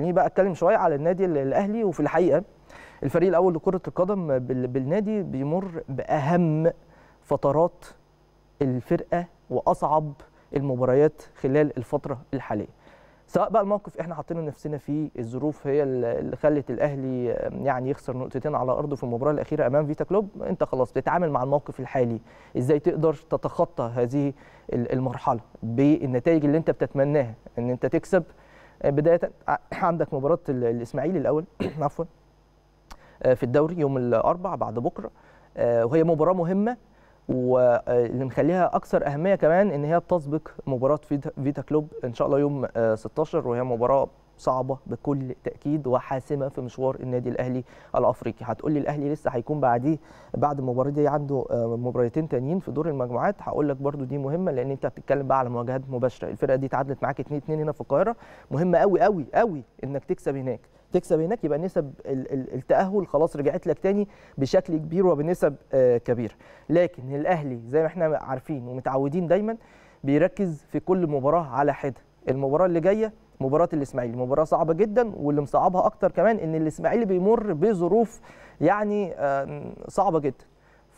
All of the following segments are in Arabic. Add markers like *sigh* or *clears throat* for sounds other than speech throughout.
خليني بقى اتكلم شويه على النادي الاهلي وفي الحقيقه الفريق الاول لكره القدم بالنادي بيمر باهم فترات الفرقه واصعب المباريات خلال الفتره الحاليه سواء بقى الموقف احنا حاطين نفسنا فيه الظروف هي اللي خلت الاهلي يعني يخسر نقطتين على ارضه في المباراه الاخيره امام فيتا كلوب انت خلاص بتتعامل مع الموقف الحالي ازاي تقدر تتخطى هذه المرحله بالنتائج اللي انت بتتمناها ان انت تكسب آه، بدايه آه، عندك مباراه الاسماعيلي الاول *clears throat* عفوا آه، في الدوري يوم الاربعاء بعد بكره وهي مباراه مهمه واللي مخليها اكثر اهميه كمان ان هي بتسبق مباراه فيتا كلوب ان شاء الله يوم 16 وهي مباراه صعبه بكل تاكيد وحاسمه في مشوار النادي الاهلي الافريقي هتقول لي الاهلي لسه هيكون بعديه بعد المباراه دي عنده آه، مباراتين تانيين في دور المجموعات هقول لك برده دي مهمه لان انت بتتكلم بقى على مواجهات مباشره الفرقه دي تعادلت معاك 2 2 هنا في القاهره مهمه قوي قوي قوي انك تكسب هناك تكسب هناك يبقى نسب التاهل خلاص رجعت لك تاني بشكل كبير وبنسب آه، كبيره لكن الاهلي زي ما احنا عارفين ومتعودين دايما بيركز في كل مباراه على حده المباراه اللي جايه مباراه الاسماعيلي مباراه صعبه جدا واللي مصعبها اكتر كمان ان الاسماعيلي بيمر بظروف يعني صعبه جدا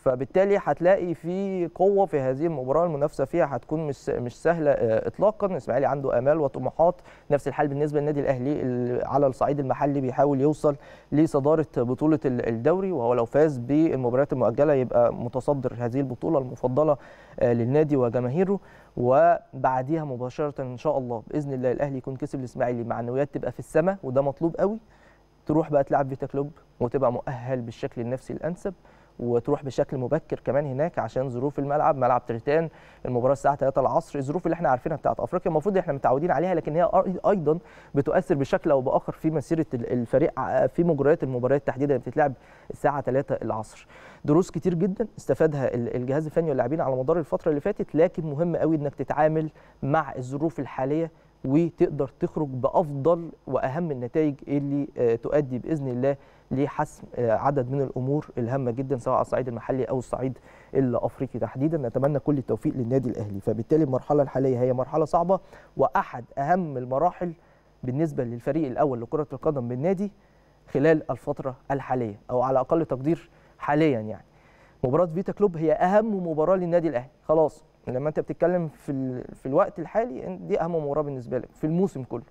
فبالتالي هتلاقي في قوه في هذه المباراه المنافسه فيها هتكون مش مش سهله آه، اطلاقا الاسماعيلي عنده امال وطموحات نفس الحال بالنسبه للنادي الاهلي على الصعيد المحلي بيحاول يوصل لصداره بطوله الدوري وهو لو فاز بالمباريات المؤجله يبقى متصدر هذه البطوله المفضله آه، للنادي وجماهيره وبعديها مباشره ان شاء الله باذن الله الاهلي يكون كسب الاسماعيلي معنويات تبقى في السماء وده مطلوب قوي تروح بقى تلعب فيتا كلوب وتبقى مؤهل بالشكل النفسي الانسب وتروح بشكل مبكر كمان هناك عشان ظروف الملعب ملعب تريتان المباراه الساعه 3 العصر الظروف اللي احنا عارفينها بتاعت افريقيا المفروض احنا متعودين عليها لكن هي ايضا بتؤثر بشكل او باخر في مسيره الفريق في مجريات المباريات تحديدا بتتلعب الساعه 3 العصر دروس كتير جدا استفادها الجهاز الفني واللاعبين على مدار الفتره اللي فاتت لكن مهم قوي انك تتعامل مع الظروف الحاليه وتقدر تخرج بافضل واهم النتائج اللي آه، تؤدي باذن الله لحسم آه، عدد من الامور الهامه جدا سواء على الصعيد المحلي او الصعيد الافريقي تحديدا نتمنى كل التوفيق للنادي الاهلي فبالتالي المرحله الحاليه هي مرحله صعبه واحد اهم المراحل بالنسبه للفريق الاول لكره القدم بالنادي خلال الفتره الحاليه او على اقل تقدير حاليا يعني مباراه فيتا كلوب هي اهم مباراه للنادي الاهلي خلاص لما انت بتتكلم في ال... في الوقت الحالي دي اهم مباراه بالنسبه لك في الموسم كله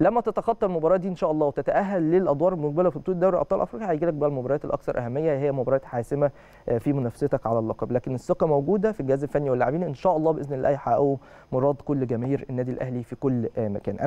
لما تتخطى المباراه دي ان شاء الله وتتاهل للادوار المقبله في بطوله دوري ابطال افريقيا هيجي لك بقى المباريات الاكثر اهميه هي مباريات حاسمه آه، في منافستك على اللقب لكن الثقه موجوده في الجهاز الفني واللاعبين ان شاء الله باذن الله يحققوا مراد كل جماهير النادي الاهلي في كل آه، مكان أنا